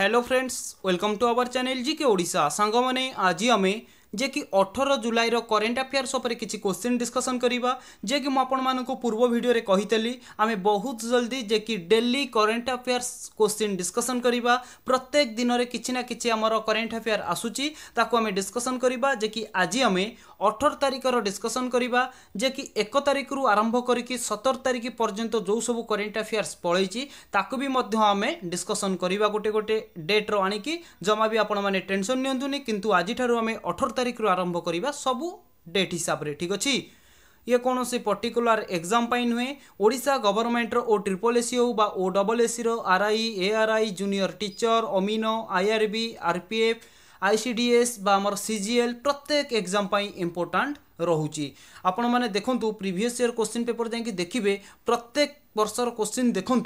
hello friends welcome to our channel G K Odia सांग आज आम जे कि अठर जुलाईर करेन्ट अफेयर्स कि क्वेश्चन डिस्कसन करवा जे कि मुझे पूर्व भिडियो कहीदेली आम बहुत जल्दी जे कि daily current affairs question discussion करवा प्रत्येक दिन में किसी ना कि आम करेन्ट अफेयर आसूँ ताकू आम डिस्कसन करवा जे कि आज आम ଅଠର ତାରିଖର ଡିସ୍କସନ୍ କରିବା ଯେ କି ଏକ ତାରିଖରୁ ଆରମ୍ଭ କରିକି ସତର ତାରିଖ ପର୍ଯ୍ୟନ୍ତ ଯେଉଁ ସବୁ କରେଣ୍ଟ ଆଫେୟାର୍ସ ପଳେଇଛି ତାକୁ ବି ମଧ୍ୟ ଆମେ ଡିସ୍କସନ୍ କରିବା ଗୋଟେ ଗୋଟେ ଡେଟ୍ର ଆଣିକି ଜମା ବି ଆପଣମାନେ ଟେନସନ୍ ନିଅନ୍ତୁନି କିନ୍ତୁ ଆଜିଠାରୁ ଆମେ ଅଠର ତାରିଖରୁ ଆରମ୍ଭ କରିବା ସବୁ ଡେଟ୍ ହିସାବରେ ଠିକ୍ ଅଛି ଇଏ କୌଣସି ପର୍ଟିକୁଲାର ଏକ୍ଜାମ୍ ପାଇଁ ନୁହେଁ ଓଡ଼ିଶା ଗଭର୍ଣ୍ଣମେଣ୍ଟର ଓ ଟ୍ରିପଲ୍ ଏସ୍ ହେଉ ବା ଓ ଡବଲ୍ ଏସ୍ସିର RI ARI junior teacher Amin IRB RPF ICDS বা আমার সিজিএল প্রত্যেক এক্সাম পাই ইম্পর্টাট রহুচি আপনার দেখুন প্রিভিয়স ইয়ার কোশ্চিন পেপর যাই দেখবে প্রত্যেক বর্ষর কোশ্চিন দেখুন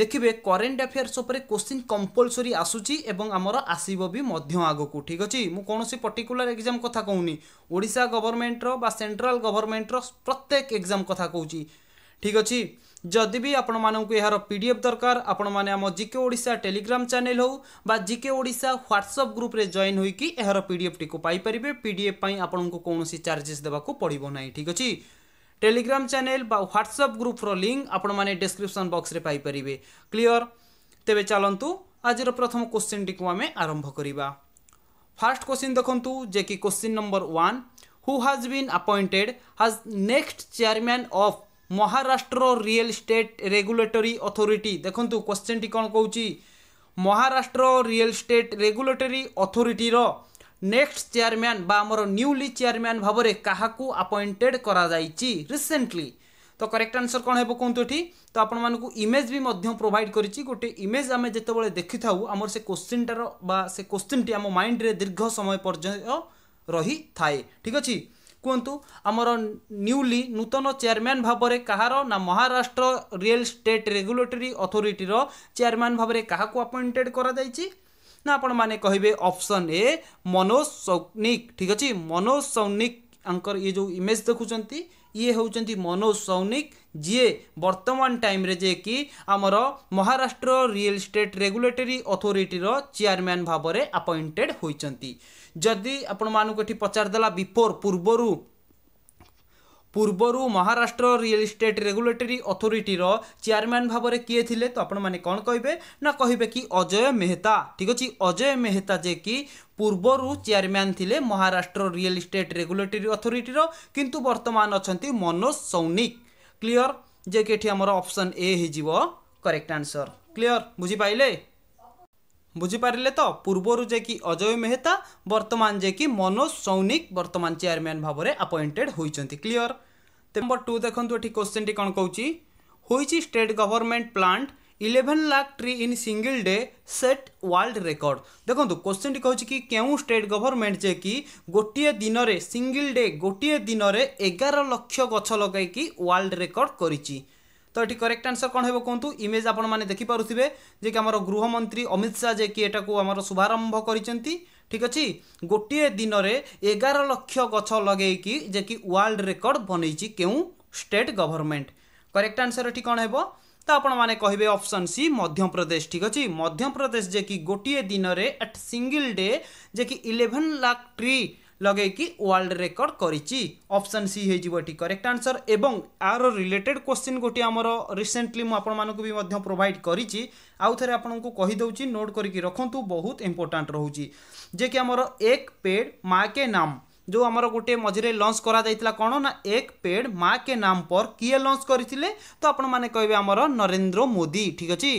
দেখবে করেন্ট আফেয়ার্স উপরে কোশ্চিন কম্পলসরি আসুচি এবং আমার আসব বি মধ্য আগুক ঠিক আছে মু কোণী পর্টিকুলার এক্সাম কথা কৌনি ওড়শা গভর্নমেন্টর বা সেন্ট্রাল গভর্নমেন্টর প্রত্যেক এক্সাম কথা কৌছি ঠিক ଅଛି ଯଦି ବି ଆପଣମାନଙ୍କୁ ଏହାର ପି ଡି ଏଫ୍ ଦରକାର ଆପଣମାନେ ଆମ ଜିକେ ଓଡ଼ିଶା ଟେଲିଗ୍ରାମ ଚ୍ୟାନେଲ୍ ହେଉ ବା ଜିକେ ଓଡ଼ିଶା ହ୍ୱାଟ୍ସଆପ୍ ଗ୍ରୁପ୍ରେ ଜଏନ୍ ହୋଇକି ଏହାର ପି ଡି ଏଫ୍ଟିକୁ ପାଇପାରିବେ ପି ଡି ଏଫ୍ ପାଇଁ ଆପଣଙ୍କୁ କୌଣସି ଚାର୍ଜେସ୍ ଦେବାକୁ ପଡ଼ିବ ନାହିଁ ଠିକ୍ ଅଛି ଟେଲିଗ୍ରାମ ଚ୍ୟାନେଲ୍ ବା ହ୍ୱାଟ୍ସଆପ୍ ଗ୍ରୁପ୍ର ଲିଙ୍କ୍ ଆପଣମାନେ ଡେସ୍କ୍ରିପ୍ସନ୍ ବକ୍ସରେ ପାଇପାରିବେ କ୍ଲିଅର୍ ତେବେ ଚାଲନ୍ତୁ ଆଜିର ପ୍ରଥମ କୋଶ୍ଚିନ୍ଟିକୁ ଆମେ ଆରମ୍ଭ କରିବା ଫାର୍ଷ୍ଟ କୋଶ୍ଚିନ୍ ଦେଖନ୍ତୁ ଯେ କି question number one who has been appointed has next chairman of Maharashtra real estate regulatory authority ଦେଖନ୍ତୁ କ୍ୱେଶ୍ଚିନ୍ଟି କ'ଣ କହୁଛି ମହାରାଷ୍ଟ୍ର ରିଏଲ ଷ୍ଟେଟ୍ ରେଗୁଲେଟରୀ ଅଥରିଟିର ନେକ୍ସଟ ଚେୟାରମ୍ୟାନ୍ ବା ଆମର ନ୍ୟୁଲି ଚେୟାରମ୍ୟାନ୍ ଭାବରେ କାହାକୁ ଆପଏଣ୍ଟେଡ଼ କରାଯାଇଛି ରିସେଣ୍ଟଲି ତ କରେକ୍ଟ ଆନ୍ସର କ'ଣ ହେବ କୁହନ୍ତୁ ଏଠି ତ ଆପଣମାନଙ୍କୁ ଇମେଜ୍ ବି ମଧ୍ୟ ପ୍ରୋଭାଇଡ଼ କରିଛି ଗୋଟେ ଇମେଜ୍ ଆମେ ଯେତେବେଳେ ଦେଖିଥାଉ ଆମର ସେ କୋଶ୍ଚିନ୍ଟାର ବା ସେ କୋଶ୍ଚିନ୍ଟି ଆମ ମାଇଣ୍ଡରେ ଦୀର୍ଘ ସମୟ ପର୍ଯ୍ୟନ୍ତ ରହିଥାଏ ଠିକ୍ ଅଛି କୁହନ୍ତୁ ଆମର ନ୍ୟୁଲି ନୂତନ ଚେୟାରମ୍ୟାନ୍ ଭାବରେ କାହାର ନା ମହାରାଷ୍ଟ୍ର ରିଏଲ୍ ଷ୍ଟେଟ୍ ରେଗୁଲେଟରୀ ଅଥରିଟିର ଚେୟାରମ୍ୟାନ୍ ଭାବରେ କାହାକୁ ଆପଏଣ୍ଟେଡ଼୍ କରାଯାଇଛି ନା ଆପଣମାନେ କହିବେ ଅପସନ୍ ଏ ମନୋଜ ସୌନିକ ଠିକ୍ ଅଛି ମନୋଜ ସୌନିକ ଆଙ୍କର ଇଏ ଯେଉଁ ଇମେଜ୍ ଦେଖୁଛନ୍ତି ଇଏ ହେଉଛନ୍ତି ମନୋଜ ସୌନିକ ଯିଏ ବର୍ତ୍ତମାନ ଟାଇମ୍ରେ ଯିଏକି ଆମର ମହାରାଷ୍ଟ୍ର ରିଏଲ ଷ୍ଟେଟ୍ ରେଗୁଲେଟରୀ ଅଥରିଟିର ଚେୟାରମ୍ୟାନ୍ ଭାବରେ ଆପଏଣ୍ଟେଡ଼୍ ହୋଇଛନ୍ତି ଯଦି ଆପଣମାନଙ୍କୁ ଏଠି ପଚାରିଦେଲା ବିଫୋର୍ ପୂର୍ବରୁ ପୂର୍ବରୁ ମହାରାଷ୍ଟ୍ର ରିଏଲ ଇଷ୍ଟେଟ୍ ରେଗୁଲେଟରୀ ଅଥରିଟିର ଚେୟାରମ୍ୟାନ୍ ଭାବରେ କିଏ ଥିଲେ ତ ଆପଣମାନେ କ'ଣ କହିବେ ନା କହିବେ କି ଅଜୟ ମେହେତା ଠିକ୍ ଅଛି ଅଜୟ ମେହେତା ଯେ କି ପୂର୍ବରୁ ଚେୟାରମ୍ୟାନ୍ ଥିଲେ ମହାରାଷ୍ଟ୍ର ରିଏଲ ଇଷ୍ଟେଟ୍ ରେଗୁଲେଟରୀ ଅଥରିଟିର କିନ୍ତୁ ବର୍ତ୍ତମାନ ଅଛନ୍ତି ମନୋଜ ସୌନିକ କ୍ଲିଅର ଯେ କି ଏଠି ଆମର ଅପସନ୍ ଏ ହେଇଯିବ କରେକ୍ଟ ଆନ୍ସର କ୍ଲିଅର ବୁଝିପାରିଲେ ବୁଝିପାରିଲେ ତ ପୂର୍ବରୁ ଯେ କି ଅଜୟ ମେହେତା ବର୍ତ୍ତମାନ ଯେ କି ମନୋଜ ସୌନିକ ବର୍ତ୍ତମାନ ଚେୟାରମ୍ୟାନ୍ ଭାବରେ ଆପଏଣ୍ଟେଡ଼ ହୋଇଛନ୍ତି କ୍ଲିଅର নম্বর টু দেখুন এটি কোশ্চেনটি কম কৌছি which state government plant eleven lakh tree in single day set world record ଦେଖନ୍ତୁ କୋଶ୍ଚିନ୍ଟି କହୁଛି କି କେଉଁ ଷ୍ଟେଟ୍ ଗଭର୍ଣ୍ଣମେଣ୍ଟ ଯେ କି ଗୋଟିଏ ଦିନରେ ସିଙ୍ଗିଲ୍ ଡେ ଗୋଟିଏ ଦିନରେ ଏଗାର ଲକ୍ଷ ଗଛ ଲଗାଇକି ୱାର୍ଲଡ ରେକର୍ଡ କରିଛି ତ ଏଠି କରେକ୍ଟ ଆନ୍ସର କ'ଣ ହେବ କୁହନ୍ତୁ ଇମେଜ୍ ଆପଣମାନେ ଦେଖିପାରୁଥିବେ ଯେ କି ଆମର ଗୃହମନ୍ତ୍ରୀ ଅମିତ ଶାହା ଯେ କି ଏଟାକୁ ଆମର ଶୁଭାରମ୍ଭ କରିଛନ୍ତି ঠিক ଅଛି ଗୋଟିଏ ଦିନରେ ଏଗାର ଲକ୍ଷ ଗଛ ଲଗେଇକି ଯେ କି ୱାର୍ଲଡ ରେକର୍ଡ଼ ବନେଇଛି କେଉଁ ଷ୍ଟେଟ୍ ଗଭର୍ଣ୍ଣମେଣ୍ଟ କରେକ୍ଟ ଆନ୍ସର୍ ଏଠି କ'ଣ ହେବ ତ ଆପଣମାନେ କହିବେ ଅପସନ୍ ସି ମଧ୍ୟପ୍ରଦେଶ ଠିକ୍ ଅଛି ମଧ୍ୟପ୍ରଦେଶ ଯେ କି ଗୋଟିଏ ଦିନରେ ଆଟ୍ ସିଙ୍ଗିଲ୍ ଡେ ଯେ କି ଇଲେଭେନ୍ ଲାଖ୍ ଟ୍ରି ଲଗେଇକି ୱାର୍ଲଡ ରେକର୍ଡ଼ କରିଛି ଅପସନ୍ ସି ହେଇଯିବ ଏଠି କରେକ୍ଟ ଆନ୍ସର ଏବଂ ଆର ରିଲେଟେଡ଼ କ୍ୱେଶ୍ଚିନ୍ ଗୋଟିଏ ଆମର ରିସେଣ୍ଟଲି ମୁଁ ଆପଣମାନଙ୍କୁ ବି ମଧ୍ୟ ପ୍ରୋଭାଇଡ଼ କରିଛି ଆଉ ଥରେ ଆପଣଙ୍କୁ କହିଦେଉଛି ନୋଟ୍ କରିକି ରଖନ୍ତୁ ବହୁତ ଇମ୍ପୋର୍ଟାଣ୍ଟ ରହୁଛି ଯେ କି ଆମର ଏକ ପେଡ଼ ମା କେ ନାମ ଯେଉଁ ଆମର ଗୋଟିଏ ମଝିରେ ଲଞ୍ଚ କରାଯାଇଥିଲା କ'ଣ ନା ଏକ ପେଡ଼ ମା କେ ନାମ ପର କିଏ ଲଞ୍ଚ କରିଥିଲେ ତ ଆପଣମାନେ କହିବେ ଆମର ନରେନ୍ଦ୍ର ମୋଦି ଠିକ୍ ଅଛି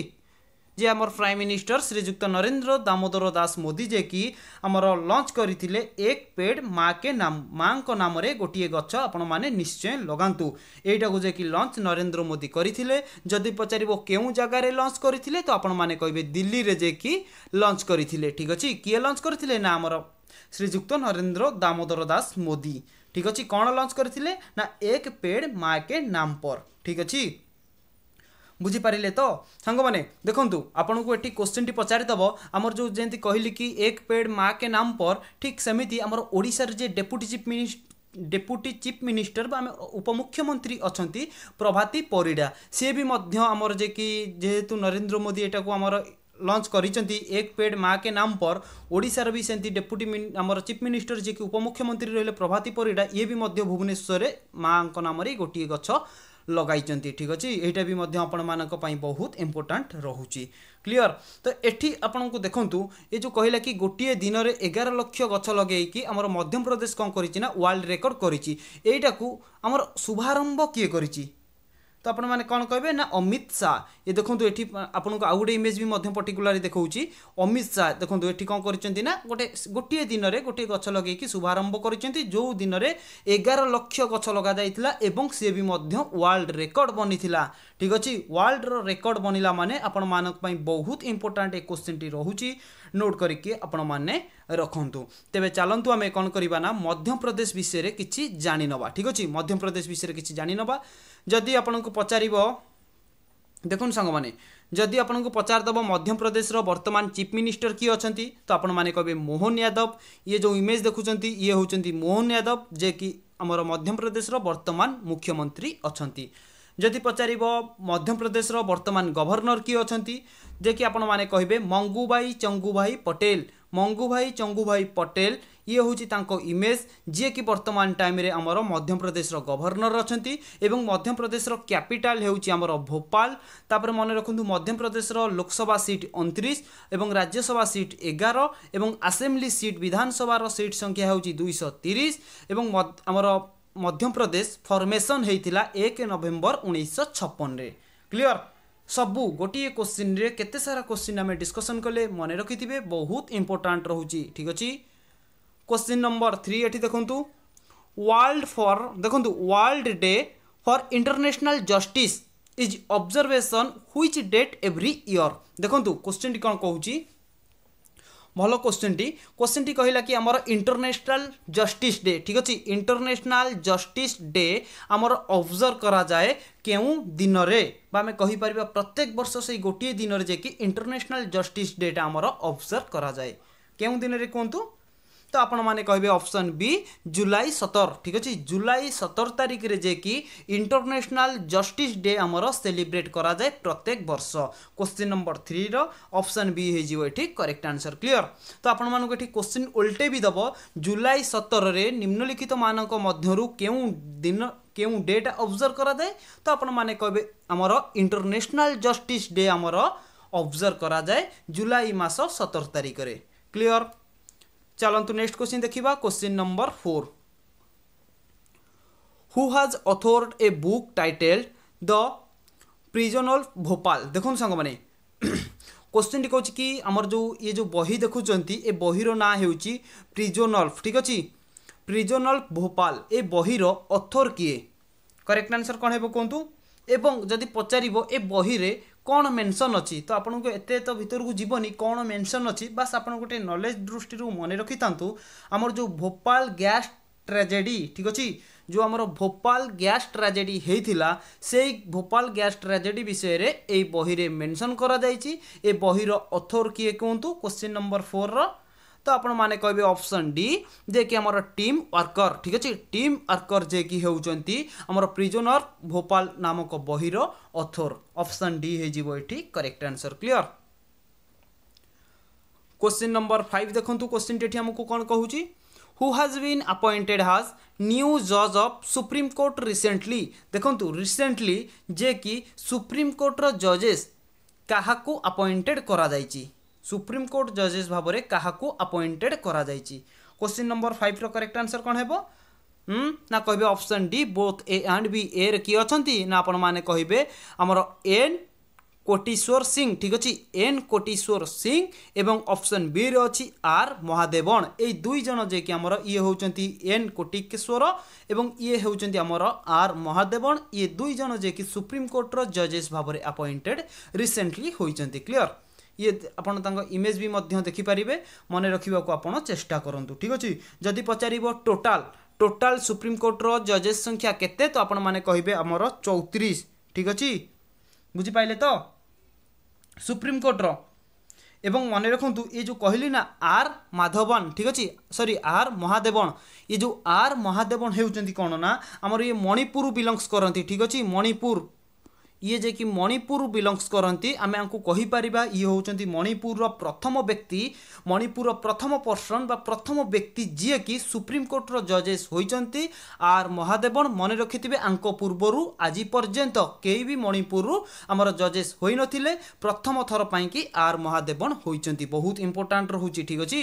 ଯେ ଆମର ପ୍ରାଇମ୍ ମିନିଷ୍ଟର ଶ୍ରୀଯୁକ୍ତ ନରେନ୍ଦ୍ର ଦାମୋଦର ଦାସ ମୋଦି ଯେ କି ଆମର ଲଞ୍ଚ କରିଥିଲେ ଏକ ପେଡ଼ ମା' କେ ମାଆଙ୍କ ନାମରେ ଗୋଟିଏ ଗଛ ଆପଣମାନେ ନିଶ୍ଚୟ ଲଗାନ୍ତୁ ଏଇଟାକୁ ଯେ କି ଲଞ୍ଚ ନରେନ୍ଦ୍ର ମୋଦି କରିଥିଲେ ଯଦି ପଚାରିବ କେଉଁ ଜାଗାରେ ଲଞ୍ଚ କରିଥିଲେ ତ ଆପଣମାନେ କହିବେ ଦିଲ୍ଲୀରେ ଯେ କି ଲଞ୍ଚ କରିଥିଲେ ଠିକ୍ ଅଛି କିଏ ଲଞ୍ଚ କରିଥିଲେ ନା ଆମର ଶ୍ରୀଯୁକ୍ତ ନରେନ୍ଦ୍ର ଦାମୋଦର ଦାସ ମୋଦି ଠିକ୍ ଅଛି କ'ଣ ଲଞ୍ଚ କରିଥିଲେ ନା ଏକ ପେଡ଼ ମା' କେ ନାମ ପର ଠିକ୍ ଅଛି ବୁଝିପାରିଲେ ତ ସାଙ୍ଗମାନେ ଦେଖନ୍ତୁ ଆପଣଙ୍କୁ ଏଠି କୋଶ୍ଚିନ୍ଟି ପଚାରିଦେବ ଆମର ଯେଉଁ ଯେମିତି କହିଲି କି ଏକ ପେଡ଼ ମା କେ ନାମ ପର ଠିକ୍ ସେମିତି ଆମର ଓଡ଼ିଶାର ଯେ deputy chief minister deputy chief minister ବା ଆମେ ଉପମୁଖ୍ୟମନ୍ତ୍ରୀ ଅଛନ୍ତି ପ୍ରଭାତୀ ପରିଡ଼ା ସିଏ ବି ମଧ୍ୟ ଆମର ଯେ କି ଯେହେତୁ ନରେନ୍ଦ୍ର ମୋଦି ଏଟାକୁ ଆମର ଲଞ୍ଚ କରିଛନ୍ତି ଏକ ପେଡ଼ ମା କେ ନାମ ପର ଓଡ଼ିଶାର ବି ସେମିତି ଡେପୁଟି ଆମର ଚିଫ୍ ମିନିଷ୍ଟର ଯିଏକି ଉପମୁଖ୍ୟମନ୍ତ୍ରୀ ରହିଲେ ପ୍ରଭାତୀ ପରିଡ଼ା ଇଏ ବି ମଧ୍ୟ ଭୁବନେଶ୍ୱରରେ ମାଆଙ୍କ ନାମରେ ଗୋଟିଏ ଗଛ ଲଗାଇଛନ୍ତି ଠିକ୍ ଅଛି ଏଇଟା ବି ମଧ୍ୟ ଆପଣମାନଙ୍କ ପାଇଁ ବହୁତ ଇମ୍ପୋର୍ଟାଣ୍ଟ ରହୁଛି କ୍ଲିଅର ତ ଏଠି ଆପଣଙ୍କୁ ଦେଖନ୍ତୁ ଏ ଯେଉଁ କହିଲା କି ଗୋଟିଏ ଦିନରେ ଏଗାର ଲକ୍ଷ ଗଛ ଲଗାଇକି ଆମର ମଧ୍ୟପ୍ରଦେଶ କ'ଣ କରିଛି ନା ୱାର୍ଲଡ଼ ରେକର୍ଡ଼ କରିଛି ଏଇଟାକୁ ଆମର ଶୁଭାରମ୍ଭ କିଏ କରିଛି तो ଆପଣମାନେ କ'ଣ କହିବେ ନା ଅମିତ ଶାହା ଏ ଦେଖନ୍ତୁ ଏଠି ଆପଣଙ୍କୁ ଆଉ ଗୋଟେ ଇମେଜ୍ ବି ମଧ୍ୟ ପର୍ଟିକୁଲାର ଦେଖାଉଛି ଅମିତ ଶାହା ଦେଖନ୍ତୁ ଏଠି କ'ଣ କରିଛନ୍ତି ନା ଗୋଟେ ଗୋଟିଏ ଦିନରେ ଗୋଟିଏ ଗଛ ଲଗାଇକି ଶୁଭାରମ୍ଭ କରିଛନ୍ତି ଯେଉଁ ଦିନରେ ଏଗାର ଲକ୍ଷ ଗଛ ଲଗାଯାଇଥିଲା ଏବଂ ସିଏ ବି ମଧ୍ୟ ୱାର୍ଲଡ ରେକର୍ଡ଼ ବନିଥିଲା ଠିକ୍ ଅଛି ୱାର୍ଲଡର ରେକର୍ଡ଼ ବନିଲା ମାନେ ଆପଣମାନଙ୍କ ପାଇଁ ବହୁତ ଇମ୍ପୋର୍ଟାଣ୍ଟ ଏ କୋଶ୍ଚିନ୍ଟି ରହୁଛି ନୋଟ୍ କରିକି ଆପଣମାନେ ରଖନ୍ତୁ ତେବେ ଚାଲନ୍ତୁ ଆମେ କ'ଣ କରିବା ନା ମଧ୍ୟପ୍ରଦେଶ ବିଷୟରେ କିଛି ଜାଣିନେବା ଠିକ୍ ଅଛି ମଧ୍ୟପ୍ରଦେଶ ବିଷୟରେ କିଛି ଜାଣିନେବା ଯଦି ଆପଣଙ୍କୁ ପଚାରିବ ଦେଖନ୍ତୁ ସାଙ୍ଗମାନେ ଯଦି ଆପଣଙ୍କୁ ପଚାରିଦେବ ମଧ୍ୟପ୍ରଦେଶର ବର୍ତ୍ତମାନ ଚିଫ୍ ମିନିଷ୍ଟର କିଏ ଅଛନ୍ତି ତ ଆପଣମାନେ କହିବେ ମୋହନ ୟାଦବ ଇଏ ଯେଉଁ ଇମେଜ୍ ଦେଖୁଛନ୍ତି ଇଏ ହେଉଛନ୍ତି ମୋହନ ୟାଦବ ଯିଏକି ଆମର ମଧ୍ୟପ୍ରଦେଶର ବର୍ତ୍ତମାନ ମୁଖ୍ୟମନ୍ତ୍ରୀ ଅଛନ୍ତି ଯଦି ପଚାରିବ ମଧ୍ୟପ୍ରଦେଶର ବର୍ତ୍ତମାନ ଗଭର୍ଣ୍ଣର କିଏ ଅଛନ୍ତି ଯିଏକି ଆପଣମାନେ କହିବେ ମଙ୍ଗୁବାଇ ଚଙ୍ଗୁଭାଇ ପଟେଲ ମଙ୍ଗୁଭାଇ ଚଙ୍ଗୁଭାଇ ପଟେଲ ଇଏ ହେଉଛି ତାଙ୍କ ଇମେଜ୍ ଯିଏକି ବର୍ତ୍ତମାନ ଟାଇମ୍ରେ ଆମର ମଧ୍ୟପ୍ରଦେଶର ଗଭର୍ଣ୍ଣର ଅଛନ୍ତି ଏବଂ ମଧ୍ୟପ୍ରଦେଶର କ୍ୟାପିଟାଲ୍ ହେଉଛି ଆମର ଭୋପାଳ ତାପରେ ମନେ ରଖନ୍ତୁ ମଧ୍ୟପ୍ରଦେଶର ଲୋକସଭା ସିଟ୍ ଅଣତିରିଶ ଏବଂ ରାଜ୍ୟସଭା ସିଟ୍ ଏଗାର ଏବଂ ଆସେମ୍ବ୍ଲି ସିଟ୍ ବିଧାନସଭାର ସିଟ୍ ସଂଖ୍ୟା ହେଉଛି ଦୁଇଶହ ତିରିଶ ଏବଂ ଆମର ମଧ୍ୟପ୍ରଦେଶ ଫର୍ମେସନ୍ ହୋଇଥିଲା ଏକ ନଭେମ୍ବର ଉଣେଇଶହ ଛପନରେ କ୍ଲିଅର୍ ସବୁ ଗୋଟିଏ କୋଶ୍ଚିନ୍ରେ କେତେ ସାରା କୋଶ୍ଚିନ୍ ଆମେ ଡିସ୍କସନ୍ କଲେ ମନେ ରଖିଥିବେ ବହୁତ ଇମ୍ପୋର୍ଟାଣ୍ଟ ରହୁଛି ଠିକ୍ ଅଛି କୋଶ୍ଚିନ୍ ନମ୍ବର ଥ୍ରୀ ଏଠି ଦେଖନ୍ତୁ ୱାର୍ଲଡ ଫର୍ ଦେଖନ୍ତୁ world day for international justice is observation which date every year ଦେଖନ୍ତୁ କୋଶ୍ଚିନ୍ଟି କ'ଣ କହୁଛି ভাল কোশ্চিনটি কোশ্চিনটি কহিলা কি আমার ইন্টরন্যাশনাল জস্টিস ডে ঠিক আছে ইন্টরন্যাশনাল জস্টিস ডে আমার অবজর্ভ করা যায় কেউ দিনরে বা আমি কহিপার প্রত্যেক বর্ষ সেই গোটিয়ে দিনরে যে কি ইন্টরন্যাশনাল জস্টিস ডেটা আমার অবজর্ভ করা যায় কেউ দিনরে কুহতু तो ଆପଣମାନେ କହିବେ ଅପସନ୍ ବି ଜୁଲାଇ ସତର ଠିକ୍ ଅଛି ଜୁଲାଇ ସତର ତାରିଖରେ ଯେକି ଇଣ୍ଟରନ୍ୟାସନାଲ୍ ଜଷ୍ଟିସ୍ ଡେ ଆମର ସେଲିବ୍ରେଟ୍ କରାଯାଏ ପ୍ରତ୍ୟେକ ବର୍ଷ କୋଶ୍ଚିନ୍ ନମ୍ବର ଥ୍ରୀର ଅପସନ୍ ବି ହୋଇଯିବ ଏଠି କରେକ୍ଟ ଆନ୍ସର୍ କ୍ଲିଅର୍ ତ ଆପଣମାନଙ୍କୁ ଏଠି କୋଶ୍ଚିନ୍ ଓଲ୍ଟେଇ ବି ଦେବ ଜୁଲାଇ ସତରରେ ନିମ୍ନଲିଖିତମାନଙ୍କ ମଧ୍ୟରୁ କେଉଁ ଦିନ କେଉଁ ଡେଟା ଅବଜର୍ଭ କରାଯାଏ ତ ଆପଣମାନେ କହିବେ ଆମର ଇଣ୍ଟରନ୍ୟାସନାଲ୍ ଜଷ୍ଟିସ୍ ଡେ ଆମର ଅବଜର୍ଭ କରାଯାଏ ଜୁଲାଇ ମାସ ସତର ତାରିଖରେ କ୍ଲିଅର୍ चलतु नेक्स्ट क्वेश्चन देखा question number four who has authored a book title the prison of Bhopal देख सांग क्वेश्चन टी कौच कि आमर जो ये जो बही देखुंटे बहर ना हो प्रिजन अल्फ ठीक अच्छे प्रिजन अल्फ भोपाल ए बहर अथर किए करेक्ट आंसर कौन है कहतु एवं जदि पचार ए बही रे କ'ଣ ମେନସନ୍ ଅଛି ତ ଆପଣଙ୍କୁ ଏତେ ତ ଭିତରକୁ ଯିବନି କ'ଣ ମେନସନ୍ ଅଛି ବାସ୍ ଆପଣ ଗୋଟେ ନଲେଜ୍ ଦୃଷ୍ଟିରୁ ମନେ ରଖିଥାନ୍ତୁ ଆମର ଯେଉଁ ଭୋପାଳ ଗ୍ୟାସ୍ ଟ୍ରାଜେଡ଼ି ଠିକ୍ ଅଛି ଯେଉଁ ଆମର ଭୋପାଳ ଗ୍ୟାସ୍ ଟ୍ରାଜେଡ଼ି ହେଇଥିଲା ସେଇ ଭୋପାଳ ଗ୍ୟାସ୍ ଟ୍ରାଜେଡ଼ି ବିଷୟରେ ଏଇ ବହିରେ ମେନସନ୍ କରାଯାଇଛି ଏ ବହିର ଅଥର କିଏ କୁହନ୍ତୁ କୋଶ୍ଚିନ୍ ନମ୍ବର ଫୋର୍ର ତ ଆପଣମାନେ କହିବେ ଅପସନ୍ ଡି ଯେ କି ଆମର ଟିମ୍ ୱାର୍କର ଠିକ୍ ଅଛି ଟିମ୍ ୱାର୍କର ଯେ କି ହେଉଛନ୍ତି ଆମର ପ୍ରିଜନର ଭୋପାଲ ନାମକ ବହିର ଅଥର ଅପସନ୍ ଡି ହେଇଯିବ ଏଠି correct answer clear question number five देखो क्वेश्चन ये आमको कौन कहूँ who has been appointed has new जज अफ सुप्रीम कोर्ट रिसेंटली देखु रिसेंटली जे कि सुप्रीम कोर्टर जजेस क्या अपॉइंटेड करा जाइए ସୁପ୍ରିମକୋର୍ଟ ଜଜେସ୍ ଭାବରେ କାହାକୁ ଆପଏଣ୍ଟେଡ଼୍ କରାଯାଇଛି କୋଶ୍ଚିନ୍ ନମ୍ବର ଫାଇଭ୍ର କରେକ୍ଟ ଆନ୍ସର୍ କ'ଣ ହେବ ନା କହିବେ option D both A and B ଏରେ କିଏ ଅଛନ୍ତି ନା ଆପଣମାନେ କହିବେ ଆମର ଏନ୍ কোটিশ্বর সিং ঠিক আছে এন কোটিশ্বর সিং এবং অপশন বি রে অছি আর মহাদেবন এই দুই জন যে কি আমার ইয়ে হচ্ছেন এন কোটিকেশ্বর এবং ইয়ে হচ্ছেন আমার আর মহাদেবন ইয়ে দুই জন যে কি সুপ্রিমকোর্টর জজেস ভাবে আপয়েন্টেড রিসেন্টলি হয়েছেন ক্লিয়ার ଇଏ ଆପଣ ତାଙ୍କ ଇମେଜ୍ ବି ମଧ୍ୟ ଦେଖିପାରିବେ ମନେ ରଖିବାକୁ ଆପଣ ଚେଷ୍ଟା କରନ୍ତୁ ଠିକ୍ ଅଛି ଯଦି ପଚାରିବ ଟୋଟାଲ୍ ଟୋଟାଲ୍ ସୁପ୍ରିମକୋର୍ଟର ଜଜେସ୍ ସଂଖ୍ୟା କେତେ ତ ଆପଣମାନେ କହିବେ ଆମର ଚଉତିରିଶ ଠିକ୍ ଅଛି ବୁଝିପାରିଲେ ତ ସୁପ୍ରିମକୋର୍ଟର এবং মনে রাখতু এ যে কহিলি না আর মাধবন ঠিক আছে সরি আর মহাদেবন এ যে আর মহাদেবন হচ্ছেন কোণ না আমার ইয়ে মণিপুর বিলংস করতে ঠিক আছে মণিপুর ଇଏ ଯେ କି ମଣିପୁର ବିଲଙ୍ଗସ୍ କରନ୍ତି ଆମେ ଆଙ୍କୁ କହିପାରିବା ଇଏ ହେଉଛନ୍ତି ମଣିପୁରର ପ୍ରଥମ ବ୍ୟକ୍ତି ମଣିପୁରର ପ୍ରଥମ ପର୍ସନ୍ ବା ପ୍ରଥମ ବ୍ୟକ୍ତି ଯିଏକି ସୁପ୍ରିମକୋର୍ଟର ଜଜେସ୍ ହୋଇଛନ୍ତି ଆର୍ ମହାଦେବନ ମନେ ରଖିଥିବେ ଆଙ୍କ ପୂର୍ବରୁ ଆଜି ପର୍ଯ୍ୟନ୍ତ କେହି ବି ମଣିପୁରରୁ ଆମର ଜଜେସ୍ ହୋଇନଥିଲେ ପ୍ରଥମ ଥର ପାଇଁକି ଆର୍ ମହାଦେବନ ହୋଇଛନ୍ତି ବହୁତ ଇମ୍ପୋର୍ଟାଣ୍ଟ ରହୁଛି ଠିକ୍ ଅଛି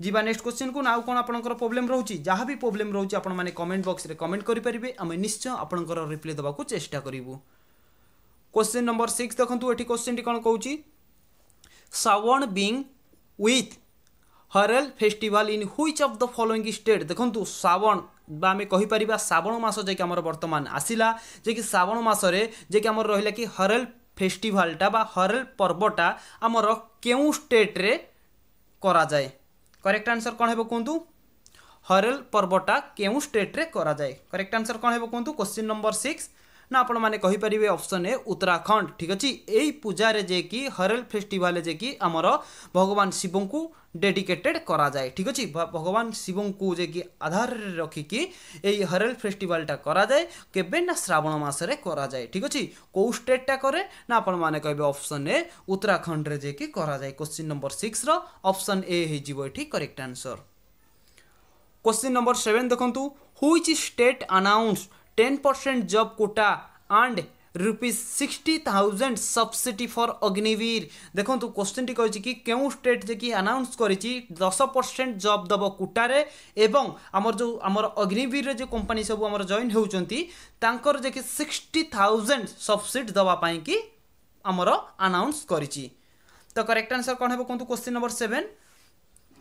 ଯିବା ନେକ୍ସଟ କ୍ୱେଶ୍ଚିନ୍କୁ ନା ଆଉ କ'ଣ ଆପଣଙ୍କର ପ୍ରୋବ୍ଲେମ୍ ରହୁଛି ଯାହା ବି ପ୍ରୋବ୍ଲେମ୍ ରହୁଛି ଆପଣମାନେ କମେଣ୍ଟ ବକ୍ସରେ କମେଣ୍ଟ କରିପାରିବେ ଆମେ ନିଶ୍ଚୟ ଆପଣଙ୍କର ରିପ୍ଲାଏ ଦେବାକୁ ଚେଷ୍ଟା କରିବୁ କ୍ୱେଶ୍ଚିନ୍ ନମ୍ବର ସିକ୍ସ ଦେଖନ୍ତୁ ଏଠି କ୍ୱେଶ୍ଚିନ୍ଟି କ'ଣ କହୁଛି Sawan being with Harela festival in which of the following state ଦେଖନ୍ତୁ ଶ୍ରାବଣ ବା ଆମେ କହିପାରିବା ଶ୍ରାବଣ ମାସ ଯେକି ଆମର ବର୍ତ୍ତମାନ ଆସିଲା ଯେକି ଶ୍ରାବଣ ମାସରେ ଯେକି ଆମର ରହିଲା କି ହରେଲ ଫେଷ୍ଟିଭାଲଟା ବା ହରେଲ ପର୍ବଟା ଆମର କେଉଁ ଷ୍ଟେଟ୍ରେ କରାଯାଏ करेक्ट आंसर कौन है कहतु हरेल पर्वटा क्यों स्टेट्रे कराए करेक्ट आंसर कौन है कहतु क्वेश्चन नंबर सिक्स ना आपण मैंने कहींपर ऑप्शन ए उत्तराखंड ठीक अच्छे यही पूजा जे कि हरेल फेस्टिवल जे कि आमर भगवान शिव को ଡେଡିକେଟେଡ୍ କରାଯାଏ ଠିକ୍ ଅଛି ଭଗବାନ ଶିବଙ୍କୁ ଯାଇକି ଆଧାରରେ ରଖିକି ଏଇ ହରେଲ ଫେଷ୍ଟିଭାଲଟା କରାଯାଏ କେବେ ନା ଶ୍ରାବଣ ମାସରେ କରାଯାଏ ଠିକ୍ ଅଛି କେଉଁ ଷ୍ଟେଟ୍ଟା କରେ ନା ଆପଣମାନେ କହିବେ ଅପସନ୍ ଏ ଉତ୍ତରାଖଣ୍ଡରେ ଯାଇକି କରାଯାଏ କୋଶ୍ଚିନ୍ ନମ୍ବର ସିକ୍ସର ଅପସନ୍ ଏ ହେଇଯିବ ଏଠି correct answer question number seven ଦେଖନ୍ତୁ which state announce ten percent job quota and rupees sixty thousand subsidy for Agniveer देखो क्वेश्चन टी कही क्यों स्टेट जी आनाउंस कर दस परसेंट जब दब कोटार एवं आमर जो आमर अग्निवीर जो कंपानी सब आम जइन होकर जे कि सिक्सटी थाउजेंड सब्सीड दवापाई कि आमर आनाउंस कर तो करेक्ट आंसर कौन है कहतु क्वेश्चन नंबर सेवेन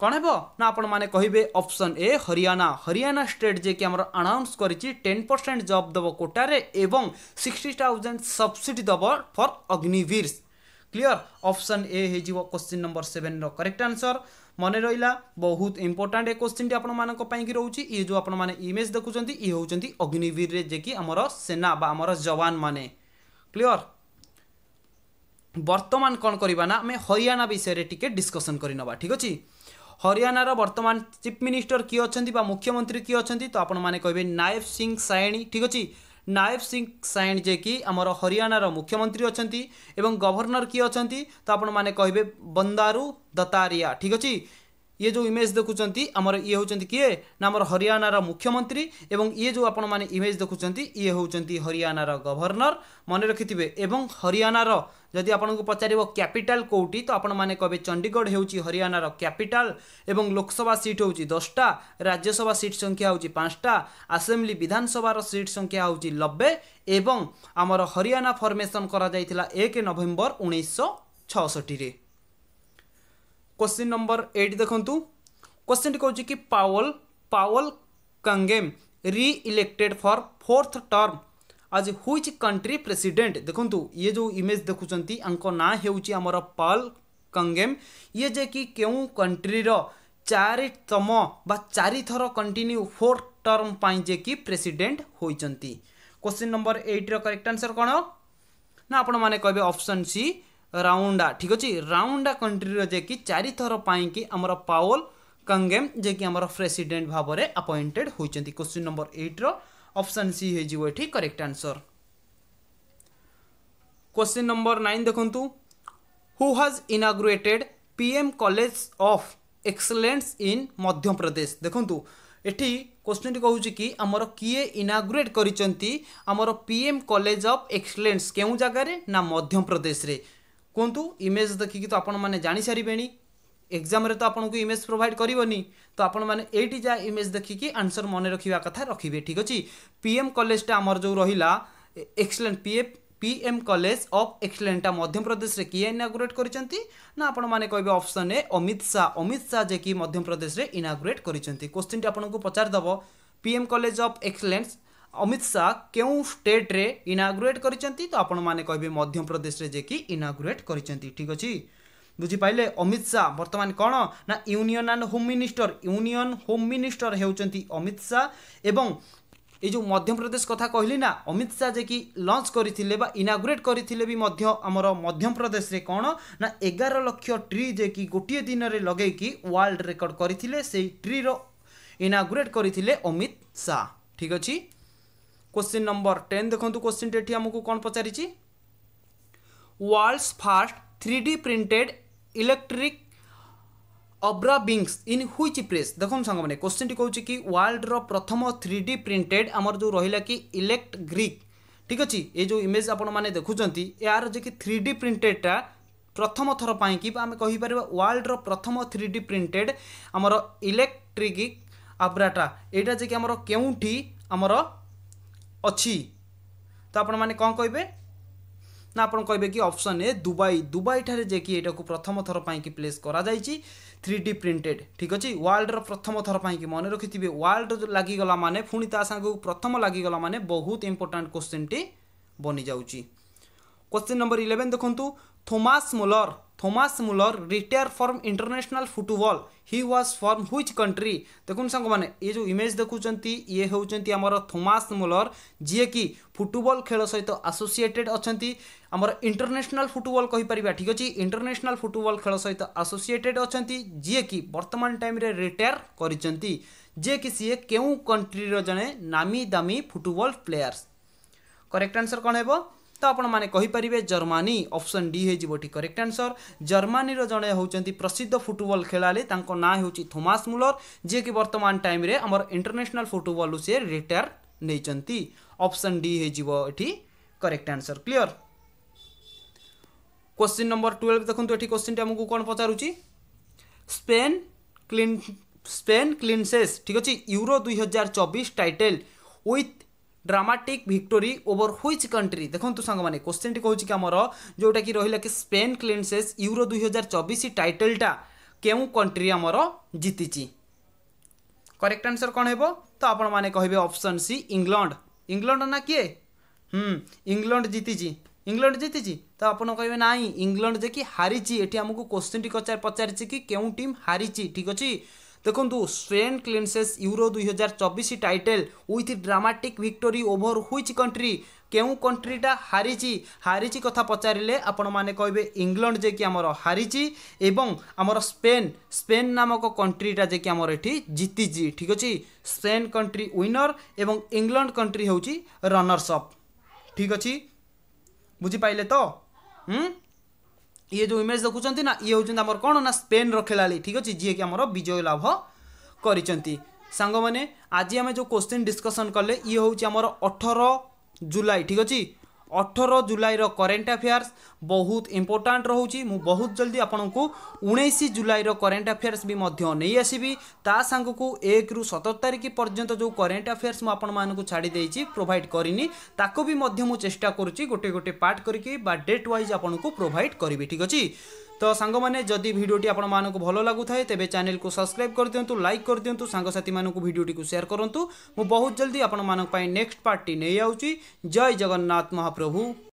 କ'ଣ ହେବ ନା ଆପଣମାନେ କହିବେ option A Haryana Haryana state ଯିଏକି ଆମର ଆନାଉନ୍ସ କରିଛି ଟେନ୍ ପରସେଣ୍ଟ ଜବ୍ ଦେବ କୋଟାରେ ଏବଂ ସିକ୍ସଟି ଥାଉଜେଣ୍ଡ ସବସିଡ଼ି ଦେବ for Agniveers clear option A ହେଇଯିବ କ୍ୱେଶ୍ଚିନ୍ ନମ୍ବର ସେଭେନ୍ର କରେକ୍ଟ ଆନ୍ସର ମନେ ରହିଲା ବହୁତ ଇମ୍ପୋର୍ଟାଣ୍ଟ ଏ କ୍ୱେଶ୍ଚିନ୍ଟି ଆପଣମାନଙ୍କ ପାଇଁକି ରହୁଛି ଇଏ ଯେଉଁ ଆପଣମାନେ ଇମେଜ୍ ଦେଖୁଛନ୍ତି ଇଏ ହେଉଛନ୍ତି ଅଗ୍ନିବୀରରେ ଯିଏକି ଆମର ସେନା ବା ଆମର ଯବାନମାନେ କ୍ଲିଅର ବର୍ତ୍ତମାନ କ'ଣ କରିବା ନା ଆମେ ହରିୟାଣା ବିଷୟରେ ଟିକେ ଡିସ୍କସନ୍ କରିନେବା ଠିକ୍ ଅଛି ହରିୟାଣାର ବର୍ତ୍ତମାନ ଚିଫ୍ ମିନିଷ୍ଟର କିଏ ଅଛନ୍ତି ବା ମୁଖ୍ୟମନ୍ତ୍ରୀ କିଏ ଅଛନ୍ତି ତ ଆପଣମାନେ କହିବେ ନାୟବ ସିଂ ସାଇଣୀ ଠିକ୍ ଅଛି ନାୟବ ସିଂ ସାଇଣୀ ଯେ କି ଆମର ହରିୟାଣାର ମୁଖ୍ୟମନ୍ତ୍ରୀ ଅଛନ୍ତି ଏବଂ ଗଭର୍ଣ୍ଣର କିଏ ଅଛନ୍ତି ତ ଆପଣମାନେ କହିବେ ବନ୍ଦାରୁ ଦତାରିଆ ଠିକ୍ ଅଛି ଇଏ ଯେଉଁ ଇମେଜ୍ ଦେଖୁଛନ୍ତି ଆମର ଇଏ ହେଉଛନ୍ତି କିଏ ନା ଆମର ହରିୟାଣାର ମୁଖ୍ୟମନ୍ତ୍ରୀ ଏବଂ ଇଏ ଯେଉଁ ଆପଣମାନେ ଇମେଜ୍ ଦେଖୁଛନ୍ତି ଇଏ ହେଉଛନ୍ତି ହରିୟାଣାର ଗଭର୍ଣ୍ଣର ମନେ ରଖିଥିବେ ଏବଂ ହରିୟାଣାର ଯଦି ଆପଣଙ୍କୁ ପଚାରିବ କ୍ୟାପିଟାଲ କେଉଁଠି ତ ଆପଣମାନେ କହିବେ ଚଣ୍ଡିଗଡ଼ ହେଉଛି ହରିୟାଣାର କ୍ୟାପିଟାଲ ଏବଂ ଲୋକସଭା ସିଟ୍ ହେଉଛି ଦଶଟା ରାଜ୍ୟସଭା ସିଟ୍ ସଂଖ୍ୟା ହେଉଛି ପାଞ୍ଚଟା ଆସେମ୍ବ୍ଲି ବିଧାନସଭାର ସିଟ୍ ସଂଖ୍ୟା ହେଉଛି ନବେ ଏବଂ ଆମର ହରିୟାଣା ଫର୍ମେସନ୍ କରାଯାଇଥିଲା ଏକ ନଭେମ୍ବର ଉଣେଇଶହ ଛଅଷଠିରେ क्वेश्चन नंबर एट देखु क्वेश्चन कौन कि Paul Paul Kagame reelected for fourth term as which country president देखु ये जो इमेज देखुं ना होमर पाल कंगेम ये जे कि क्यों कंट्रीर चारितम बा चारिथर कंटिन्यू फोर्थ टर्म पाई जे कि प्रेसिडेंट होती क्वेश्चन नंबर एट्र करेक्ट आंसर कौन ना आपण मैंने कहते ऑप्शन सी ରାଉଣ୍ଡା ଠିକ୍ ଅଛି ରାଉଣ୍ଡା କଣ୍ଟ୍ରିର ଯିଏକି ଚାରିଥର ପାଇଁକି ଆମର ପାୱଲ କଙ୍ଗେମ୍ ଯିଏକି ଆମର ପ୍ରେସିଡେଣ୍ଟ ଭାବରେ ଆପଏଣ୍ଟେଡ଼ ହୋଇଛନ୍ତି କ୍ୱେଶ୍ଚିନ୍ ନମ୍ବର ଏଇଟ୍ର ଅପସନ୍ ସି ହୋଇଯିବ ଏଠି correct answer question number nine ଦେଖନ୍ତୁ who has inaugurated P M college of excellence in Madhya Pradesh ଦେଖନ୍ତୁ ଏଠି କୋଶ୍ଚିନ୍ଟି କହୁଛି କି ଆମର କିଏ ଇନାଗ୍ରେଟ୍ କରିଛନ୍ତି ଆମର P M college of excellence କେଉଁ ଜାଗାରେ ନା ମଧ୍ୟପ୍ରଦେଶରେ କୁହନ୍ତୁ ଇମେଜ୍ ଦେଖିକି ତ ଆପଣମାନେ ଜାଣିସାରିବେଣି ଏକ୍ଜାମ୍ରେ ତ ଆପଣଙ୍କୁ ଇମେଜ୍ ପ୍ରୋଭାଇଡ଼ କରିବନି ତ ଆପଣମାନେ ଏଇଠି ଯାହା ଇମେଜ୍ ଦେଖିକି ଆନ୍ସର୍ ମନେ ରଖିବା କଥା ରଖିବେ ଠିକ୍ ଅଛି ପି ଏମ୍ କଲେଜଟା ଆମର ଯେଉଁ ରହିଲା excellent P F P M college of ଏକ୍ସଲେଣ୍ଟଟା ମଧ୍ୟପ୍ରଦେଶରେ କିଏ ଇନାଗୁରେଟ୍ କରିଛନ୍ତି ନା ଆପଣମାନେ କହିବେ ଅପସନ୍ ଏ ଅମିତ ଶାହା ଅମିତ ଶାହା ଯେ କି ମଧ୍ୟପ୍ରଦେଶରେ ଇନାଗୁରେଟ୍ କରିଛନ୍ତି କୋଶ୍ଚିନ୍ଟି ଆପଣଙ୍କୁ ପଚାରିଦେବ P M college of excellence Amit Shah কেউ ଷ୍ଟେଟ୍ରେ ଇନାଗୁରେଟ୍ କରିଛନ୍ତି ତ ଆପଣମାନେ କହିବେ ମଧ୍ୟପ୍ରଦେଶରେ ଯାଇକି ଇନାଗୁରେଟ୍ କରିଛନ୍ତି ଠିକ୍ ଅଛି ବୁଝିପାରିଲେ ଅମିତ ଶାହ ବର୍ତ୍ତମାନ କ'ଣ ନା union and home minister union home minister ହେଉଛନ୍ତି ଅମିତ ଶାହ ଏବଂ এই যে মধ্যপ্রদেশ কথা কহিলি না অমিত শাহ যে কি লঞ্চ করে বা ইনাগুরেট করে মধ্য আমার মধ্যপ্রদেশে কোণ না এগার লক্ষ ট্রি যে কি গোটিয়ে দিনরে লগাইকি ওয়ার্ল্ড রেকর্ড করে সেই ট্রির ইনাগুরেট করে অমিত শাহ ঠিক আছে কোশ্চিন নম্বর টেন দেখুন কোশ্চিনটি এটি আমি কোণ পচারিছি world's first three D printed electric abra begins in which press দেখুন সাংমানে কোশ্চিনটি কৌছি কি ওয়ার্ল্ডর প্রথম থ্রি ডি প্রিন্টেড আমার যে রহিলা কি ইলেক্ট গ্রিক ঠিক আছে এই যে ইমেজ আপনার দেখুম এর যে কি থ্রি ডি প্রিন্টেডটা প্রথম থর পাই আমি কহিপার ওয়ার্ল্ডর প্রথম থ্রি ডি প্রিন্টেড আমার ইলেকট্রিক আব্রাটা এইটা যে কি আমার কেউটি আমার ଅଛି ତ ଆପଣମାନେ କ'ଣ କହିବେ ନା ଆପଣ କହିବେ କି ଅପସନ୍ ଏ ଦୁବାଇ ଦୁବାଇଠାରେ ଯେ କି ଏଇଟାକୁ ପ୍ରଥମ ଥର ପାଇଁକି ପ୍ଲେସ୍ କରାଯାଇଛି ଥ୍ରୀ ଡି ପ୍ରିଣ୍ଟେଡ଼୍ ଠିକ୍ ଅଛି ୱାର୍ଲଡ଼ର ପ୍ରଥମ ଥର ପାଇଁକି ମନେ ରଖିଥିବେ ୱାର୍ଲଡ଼ ଲାଗିଗଲା ମାନେ ପୁଣି ତା ସାଙ୍ଗକୁ ପ୍ରଥମ ଲାଗିଗଲା ମାନେ ବହୁତ ଇମ୍ପୋର୍ଟାଣ୍ଟ କୋଶ୍ଚିନ୍ଟି ବନିଯାଉଛି କୋଶ୍ଚିନ୍ ନମ୍ବର ଇଲେଭେନ୍ ଦେଖନ୍ତୁ Thomas Muller Thomas Muller retire from international football he was from which country देखुन सांग माने ये जो इमेज देखुं ये हूँ आम थॉमस मुलर जी कि फुटबॉल खेल सहित आसोसीएटेड अच्छा आम इंटरनेशनल फुटबॉल कहीपर ठीक अच्छे इंटरनेशनल फुटबल खेल सहित आसोसीएटेड अच्छा जी कि बर्तमान टाइम रिटायर कर जे कि सी कंट्रीर जड़े नामी दामी फुटबल प्लेयर्स करेक्ट आंसर कौन है तो आपर जर्मानी अप्सन डी हो करेक्ट आंसर जर्मानी जड़े हूँ प्रसिद्ध फुटबल खेला ना हूँ थोमास मुलर जी कि बर्तमान टाइम आम इंटरनेशनाल फुटबल से रिटायर नहीं अप्सन डी हो correct answer clear question number twelve देखते क्वेश्चन टी आमको कौन पचार स्पेन क्लीन स्पेन क्लीनसेस ठीक अच्छे यूरो दुई हजार चौबीस title with dramatic victory over which country দেখুন সাংমানে কোশ্চেনটি কৌছি কি আমার যেটা কি রহলা কি স্পেন ক্লিনসেস ইউরো দুই হাজার চবিশ টাইটেলটা কেউ কন্ট্রি আমার জিতিছি করেক্ট আনসর কম হব তো আপন মানে কহবে অপশন সি ইংল্যান্ড ইংল্যান্ড না কি হুম ইংল্যান্ড জিতিছি ইংল্যান্ড জিতিছি তো আপনার কে না ইংল্যান্ড যে কি হারিছি এটি আমি কোশ্চিনটি পচারিছি কি কেউ টিম হারিছি ঠিক আছে ଦେଖନ୍ତୁ ସ୍ଟ୍ରେନ୍ କ୍ଲିନ୍ସେସ୍ ୟୁରୋ ଦୁଇହଜାର ଚବିଶ title with dramatic victory over which country କେଉଁ କଣ୍ଟ୍ରିଟା ହାରିଛି ହାରିଛି କଥା ପଚାରିଲେ ଆପଣମାନେ କହିବେ ଇଂଲଣ୍ଡ ଯିଏକି ଆମର ହାରିଛି ଏବଂ ଆମର ସ୍ପେନ୍ ସ୍ପେନ୍ ନାମକ କଣ୍ଟ୍ରିଟା ଯିଏକି ଆମର ଏଠି ଜିତିଛି ଠିକ୍ ଅଛି ସ୍ପେନ୍ କଣ୍ଟ୍ରି ୱିନର୍ ଏବଂ ଇଂଲଣ୍ଡ କଣ୍ଟ୍ରି ହେଉଛି ରନର୍ସ ଅପ୍ ଠିକ୍ ଅଛି ବୁଝିପାରିଲେ ତ ହୁଁ ये जो इमेज देखुं ना ये हूँ कौन ना स्पेन रेलाड़ी ठीक अच्छे जी कि विजय लाभ कर सांग आज आम जो क्वेश्चन डिस्कसन कले ये हूँ अठर जुलाई ठीक अच्छे ଅଠର ଜୁଲାଇର କରେଣ୍ଟ ଆଫେୟାର୍ସ ବହୁତ ଇମ୍ପୋର୍ଟାଣ୍ଟ ରହୁଛି ମୁଁ ବହୁତ ଜଲ୍ଦି ଆପଣଙ୍କୁ ଉଣେଇଶ ଜୁଲାଇର କରେଣ୍ଟ ଆଫେୟାର୍ସ ବି ମଧ୍ୟ ନେଇ ଆସିବି ତା ସାଙ୍ଗକୁ ଏକରୁ ସତର ତାରିଖ ପର୍ଯ୍ୟନ୍ତ ଯେଉଁ କରେଣ୍ଟ ଆଫେୟାର୍ସ ମୁଁ ଆପଣମାନଙ୍କୁ ଛାଡ଼ି ଦେଇଛି ପ୍ରୋଭାଇଡ଼ କରିନି ତାକୁ ବି ମଧ୍ୟ ମୁଁ ଚେଷ୍ଟା କରୁଛି ଗୋଟିଏ ଗୋଟିଏ ପାର୍ଟ କରିକି ବା ଡେଟ୍ ୱାଇଜ୍ ଆପଣଙ୍କୁ ପ୍ରୋଭାଇଡ଼ କରିବି ଠିକ୍ ଅଛି তো সাংগোমনে যদি ভিডিওটি আপন মানোক ভালো লাগু তাই তেবে চ্যানেল কো সাবস্ক্রাইব করতিউতো লাইক করতিউতো সাংগো সাথী মানোক ভিডিওটি কো শেয়ার করন্তু ম বহুত জলদি আপন মানোক পাই নেক্সট পার্ট টি নেহি আউচি জয় জগন্নাথ মহাপ্ৰভু